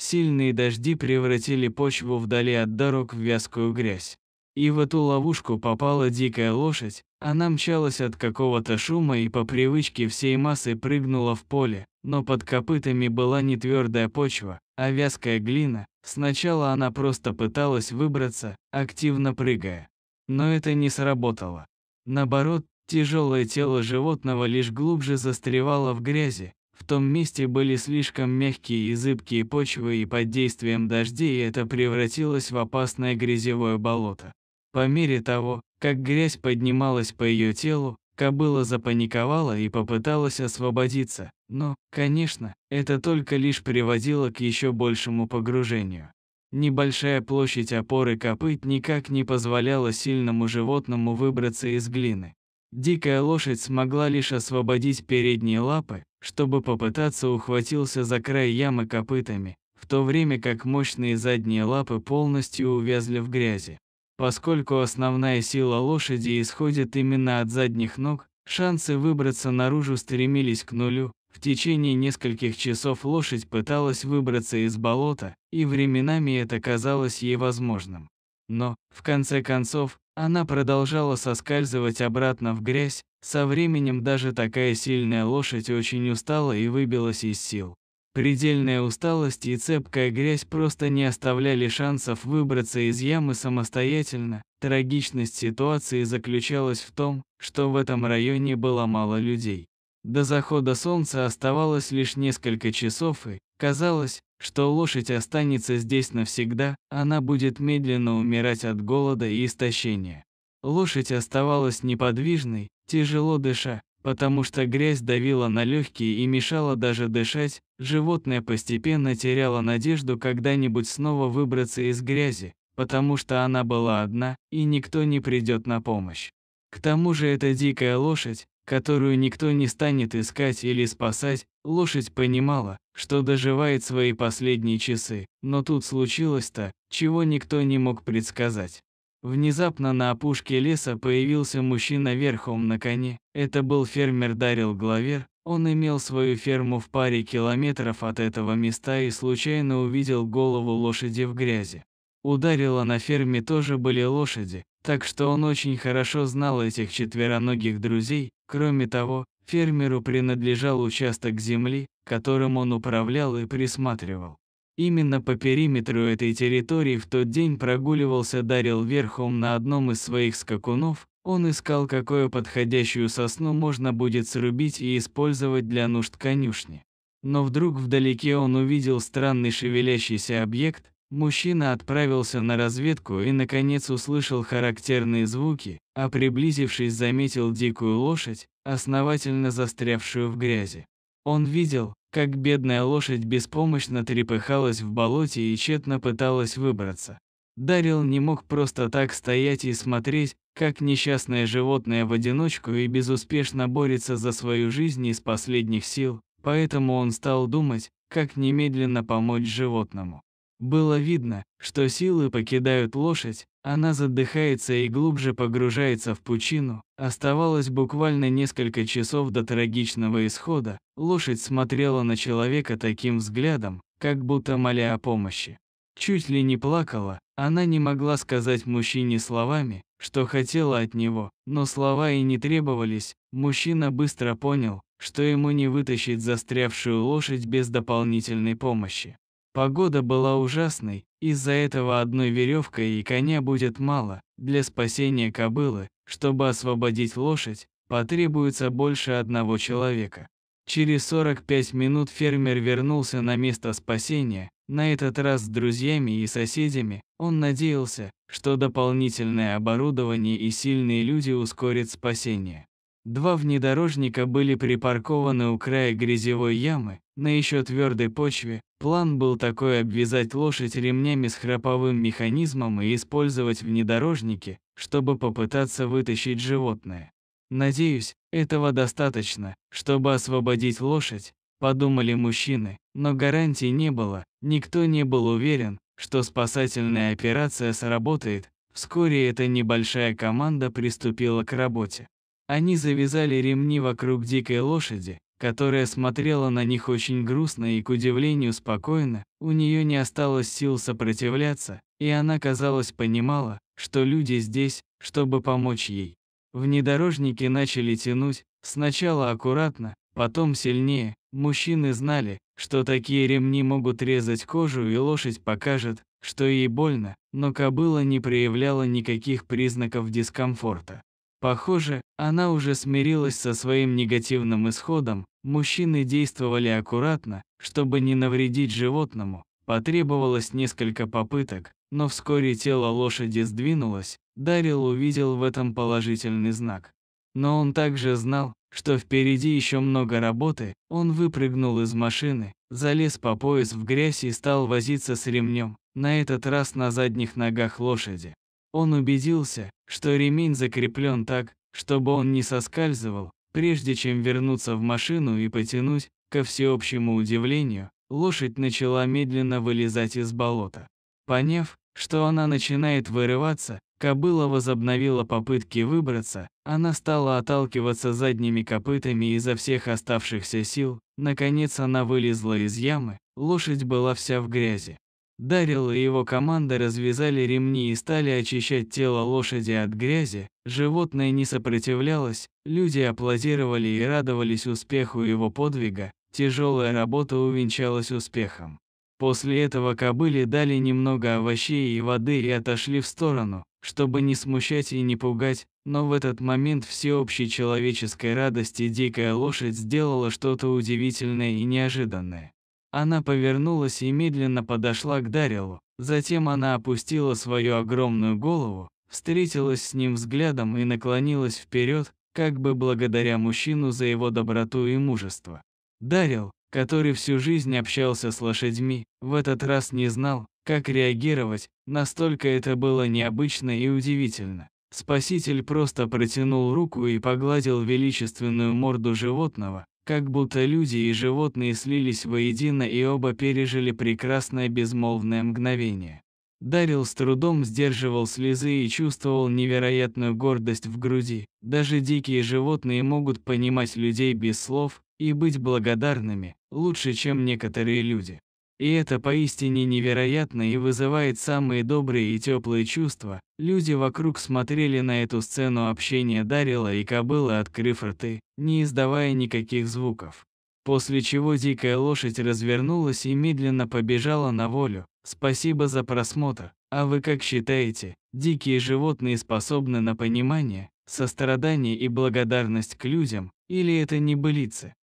Сильные дожди превратили почву вдали от дорог в вязкую грязь. И в эту ловушку попала дикая лошадь, она мчалась от какого-то шума и по привычке всей массы прыгнула в поле, но под копытами была не твердая почва, а вязкая глина. Сначала она просто пыталась выбраться, активно прыгая. Но это не сработало. Наоборот, тяжелое тело животного лишь глубже застревало в грязи, в том месте были слишком мягкие и зыбкие почвы, и под действием дождей это превратилось в опасное грязевое болото. По мере того, как грязь поднималась по ее телу, кобыла запаниковала и попыталась освободиться, но, конечно, это только лишь приводило к еще большему погружению. Небольшая площадь опоры копыт никак не позволяла сильному животному выбраться из глины. Дикая лошадь смогла лишь освободить передние лапы, чтобы попытаться, ухватился за край ямы копытами, в то время как мощные задние лапы полностью увязли в грязи. Поскольку основная сила лошади исходит именно от задних ног, шансы выбраться наружу стремились к нулю. В течение нескольких часов лошадь пыталась выбраться из болота, и временами это казалось ей возможным. Но, в конце концов, она продолжала соскальзывать обратно в грязь, со временем даже такая сильная лошадь очень устала и выбилась из сил. Предельная усталость и цепкая грязь просто не оставляли шансов выбраться из ямы самостоятельно. Трагичность ситуации заключалась в том, что в этом районе было мало людей. До захода солнца оставалось лишь несколько часов и, казалось, что лошадь останется здесь навсегда, она будет медленно умирать от голода и истощения. Лошадь оставалась неподвижной, тяжело дыша, потому что грязь давила на легкие и мешала даже дышать, животное постепенно теряло надежду когда-нибудь снова выбраться из грязи, потому что она была одна, и никто не придет на помощь. К тому же эта дикая лошадь, которую никто не станет искать или спасать, лошадь понимала, что доживает свои последние часы, но тут случилось то, чего никто не мог предсказать. Внезапно на опушке леса появился мужчина верхом на коне. Это был фермер Дарил Главер. Он имел свою ферму в паре километров от этого места и случайно увидел голову лошади в грязи. У Дарила на ферме тоже были лошади, так что он очень хорошо знал этих четвероногих друзей. Кроме того, фермеру принадлежал участок земли, которым он управлял и присматривал. Именно по периметру этой территории в тот день прогуливался Дарил верхом на одном из своих скакунов, он искал, какую подходящую сосну можно будет срубить и использовать для нужд конюшни. Но вдруг вдалеке он увидел странный шевелящийся объект, мужчина отправился на разведку и наконец услышал характерные звуки, а приблизившись заметил дикую лошадь, основательно застрявшую в грязи. Он видел, как бедная лошадь беспомощно трепыхалась в болоте и тщетно пыталась выбраться. Дарил не мог просто так стоять и смотреть, как несчастное животное в одиночку и безуспешно борется за свою жизнь из последних сил, поэтому он стал думать, как немедленно помочь животному. Было видно, что силы покидают лошадь, она задыхается и глубже погружается в пучину. Оставалось буквально несколько часов до трагичного исхода. Лошадь смотрела на человека таким взглядом, как будто моля о помощи. Чуть ли не плакала, она не могла сказать мужчине словами, что хотела от него, но слова и не требовались. Мужчина быстро понял, что ему не вытащить застрявшую лошадь без дополнительной помощи. Погода была ужасной, из-за этого одной веревкой и коня будет мало. Для спасения кобылы, чтобы освободить лошадь, потребуется больше одного человека. Через 45 минут фермер вернулся на место спасения, на этот раз с друзьями и соседями. Он надеялся, что дополнительное оборудование и сильные люди ускорят спасение. Два внедорожника были припаркованы у края грязевой ямы, на еще твердой почве план был такой обвязать лошадь ремнями с храповым механизмом и использовать внедорожники, чтобы попытаться вытащить животное. Надеюсь, этого достаточно, чтобы освободить лошадь, подумали мужчины, но гарантий не было, никто не был уверен, что спасательная операция сработает. Вскоре эта небольшая команда приступила к работе. Они завязали ремни вокруг дикой лошади, которая смотрела на них очень грустно и, к удивлению, спокойно, у нее не осталось сил сопротивляться, и она, казалось, понимала, что люди здесь, чтобы помочь ей. Внедорожники начали тянуть, сначала аккуратно, потом сильнее. Мужчины знали, что такие ремни могут резать кожу и лошадь покажет, что ей больно, но кобыла не проявляла никаких признаков дискомфорта. Похоже, она уже смирилась со своим негативным исходом, Мужчины действовали аккуратно, чтобы не навредить животному. Потребовалось несколько попыток, но вскоре тело лошади сдвинулось. Дарил увидел в этом положительный знак. Но он также знал, что впереди еще много работы. Он выпрыгнул из машины, залез по пояс в грязь и стал возиться с ремнем, на этот раз на задних ногах лошади. Он убедился, что ремень закреплен так, чтобы он не соскальзывал, Прежде чем вернуться в машину и потянуть, ко всеобщему удивлению, лошадь начала медленно вылезать из болота. Поняв, что она начинает вырываться, кобыла возобновила попытки выбраться, она стала отталкиваться задними копытами изо всех оставшихся сил, наконец она вылезла из ямы, лошадь была вся в грязи. Дарил и его команда развязали ремни и стали очищать тело лошади от грязи. Животное не сопротивлялось, люди аплодировали и радовались успеху его подвига. Тяжелая работа увенчалась успехом. После этого кобыле дали немного овощей и воды и отошли в сторону, чтобы не смущать и не пугать, но в этот момент всеобщей человеческой радости дикая лошадь сделала что-то удивительное и неожиданное. Она повернулась и медленно подошла к Дарилу. Затем она опустила свою огромную голову, встретилась с ним взглядом и наклонилась вперед, как бы благодаря мужчину за его доброту и мужество. Дарил, который всю жизнь общался с лошадьми, в этот раз не знал, как реагировать, настолько это было необычно и удивительно. Спаситель просто протянул руку и погладил величественную морду животного, как будто люди и животные слились воедино и оба пережили прекрасное безмолвное мгновение. Дарил с трудом сдерживал слезы и чувствовал невероятную гордость в груди. Даже дикие животные могут понимать людей без слов и быть благодарными, лучше, чем некоторые люди. И это поистине невероятно и вызывает самые добрые и теплые чувства. Люди вокруг смотрели на эту сцену общения Дарила и кобылы, открыв рты, не издавая никаких звуков. После чего дикая лошадь развернулась и медленно побежала на волю. Спасибо за просмотр. А вы как считаете, дикие животные способны на понимание, сострадание и благодарность к людям, или это не былицы?